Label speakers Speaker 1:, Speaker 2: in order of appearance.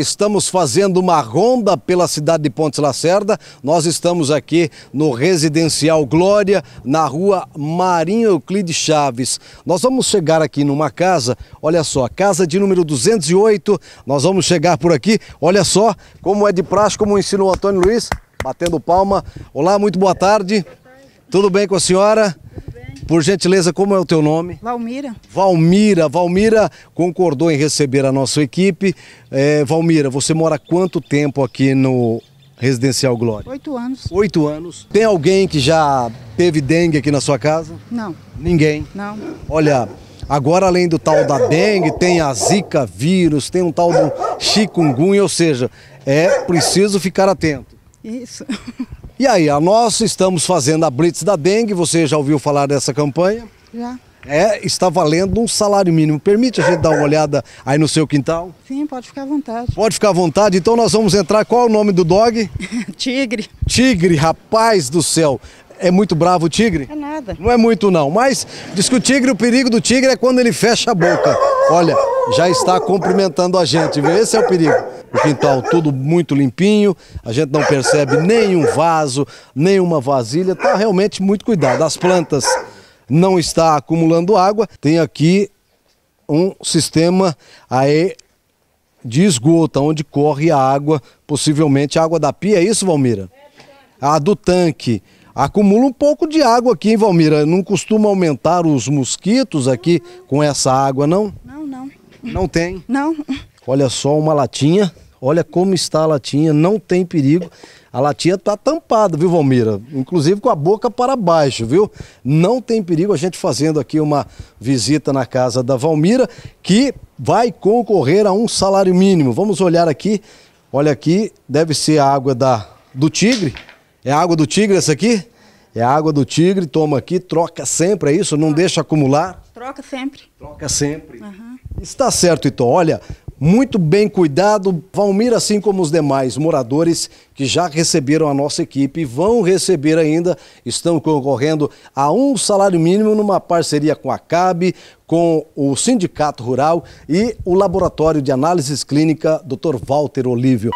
Speaker 1: estamos fazendo uma ronda pela cidade de Pontes Lacerda. Nós estamos aqui no Residencial Glória, na rua Marinho Euclide Chaves. Nós vamos chegar aqui numa casa, olha só, casa de número 208. Nós vamos chegar por aqui, olha só como é de praxe, como ensinou o Antônio Luiz, batendo palma. Olá, muito boa tarde. Tudo bem com a senhora? Por gentileza, como é o teu nome? Valmira. Valmira, Valmira concordou em receber a nossa equipe. É, Valmira, você mora quanto tempo aqui no Residencial Glória? Oito anos. Oito anos. Tem alguém que já teve dengue aqui na sua casa? Não. Ninguém? Não. Olha, Agora, além do tal da dengue, tem a zika vírus, tem um tal do chikungunya, ou seja, é preciso ficar atento. Isso. E aí, a nós estamos fazendo a Blitz da Dengue, você já ouviu falar dessa campanha? Já. É, está valendo um salário mínimo. Permite a gente dar uma olhada aí no seu quintal? Sim, pode ficar à vontade. Pode ficar à vontade. Então nós vamos entrar. Qual é o nome do dog? tigre. Tigre, rapaz do céu. É muito bravo o tigre? É nada. Não é muito não, mas diz que o tigre, o perigo do tigre é quando ele fecha a boca. Olha, já está cumprimentando a gente, viu? Esse é o perigo o quintal tudo muito limpinho, a gente não percebe nenhum vaso, nenhuma vasilha, está realmente muito cuidado. As plantas não estão acumulando água, tem aqui um sistema aí de esgoto, onde corre a água, possivelmente a água da pia, é isso, Valmira? A do tanque. Acumula um pouco de água aqui, hein, Valmira? Não costuma aumentar os mosquitos aqui com essa água, não? Não, não. Não tem? Não. Olha só uma latinha. Olha como está a latinha, não tem perigo. A latinha está tampada, viu, Valmira? Inclusive com a boca para baixo, viu? Não tem perigo a gente fazendo aqui uma visita na casa da Valmira, que vai concorrer a um salário mínimo. Vamos olhar aqui. Olha aqui, deve ser a água da, do tigre. É a água do tigre essa aqui? É a água do tigre, toma aqui, troca sempre, é isso? Não deixa acumular? Troca sempre. Troca sempre. Uhum. Está certo, então. Olha, muito bem cuidado. Valmir, assim como os demais moradores que já receberam a nossa equipe, vão receber ainda, estão concorrendo a um salário mínimo numa parceria com a CAB, com o Sindicato Rural e o Laboratório de Análises Clínica Dr. Walter Olívio.